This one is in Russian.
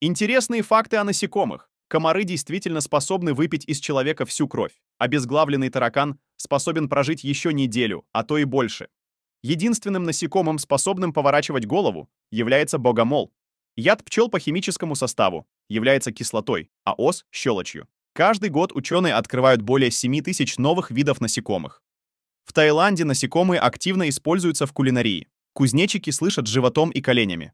Интересные факты о насекомых. Комары действительно способны выпить из человека всю кровь. Обезглавленный таракан способен прожить еще неделю, а то и больше. Единственным насекомым, способным поворачивать голову, является богомол. Яд пчел по химическому составу является кислотой, а ос – щелочью. Каждый год ученые открывают более 7 тысяч новых видов насекомых. В Таиланде насекомые активно используются в кулинарии. Кузнечики слышат животом и коленями.